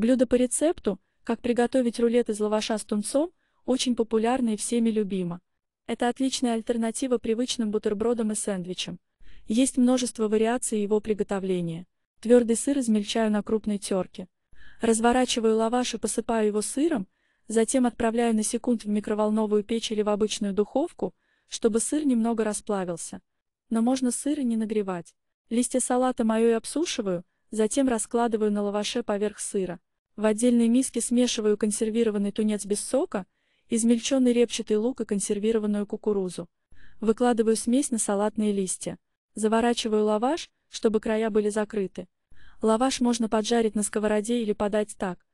Блюдо по рецепту, как приготовить рулет из лаваша с тунцом, очень популярно и всеми любимо. Это отличная альтернатива привычным бутербродам и сэндвичам. Есть множество вариаций его приготовления. Твердый сыр измельчаю на крупной терке. Разворачиваю лаваш и посыпаю его сыром, затем отправляю на секунд в микроволновую печь или в обычную духовку, чтобы сыр немного расплавился. Но можно сыр и не нагревать. Листья салата мою и обсушиваю, затем раскладываю на лаваше поверх сыра. В отдельной миске смешиваю консервированный тунец без сока, измельченный репчатый лук и консервированную кукурузу. Выкладываю смесь на салатные листья. Заворачиваю лаваш, чтобы края были закрыты. Лаваш можно поджарить на сковороде или подать так.